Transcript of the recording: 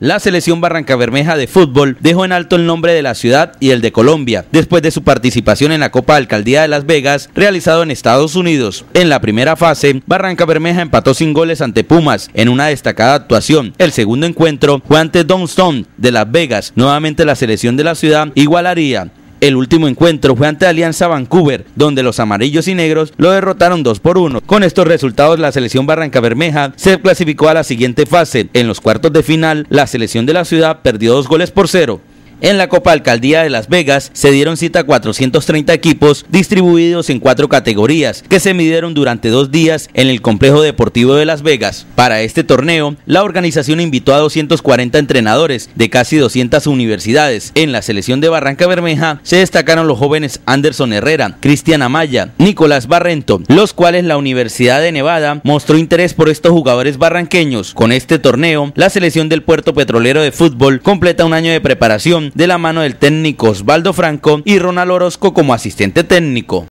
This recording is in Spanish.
La selección Barranca Bermeja de fútbol dejó en alto el nombre de la ciudad y el de Colombia después de su participación en la Copa Alcaldía de Las Vegas realizado en Estados Unidos. En la primera fase, Barranca Bermeja empató sin goles ante Pumas en una destacada actuación. El segundo encuentro fue ante Downstone de Las Vegas. Nuevamente la selección de la ciudad igualaría el último encuentro fue ante Alianza Vancouver, donde los amarillos y negros lo derrotaron 2 por 1. Con estos resultados, la selección Barranca Bermeja se clasificó a la siguiente fase. En los cuartos de final, la selección de la ciudad perdió dos goles por cero en la Copa Alcaldía de Las Vegas se dieron cita a 430 equipos distribuidos en cuatro categorías que se midieron durante dos días en el Complejo Deportivo de Las Vegas. Para este torneo, la organización invitó a 240 entrenadores de casi 200 universidades. En la selección de Barranca Bermeja se destacaron los jóvenes Anderson Herrera, Cristian Amaya, Nicolás Barrento, los cuales la Universidad de Nevada mostró interés por estos jugadores barranqueños. Con este torneo, la selección del Puerto Petrolero de Fútbol completa un año de preparación de la mano del técnico Osvaldo Franco y Ronald Orozco como asistente técnico.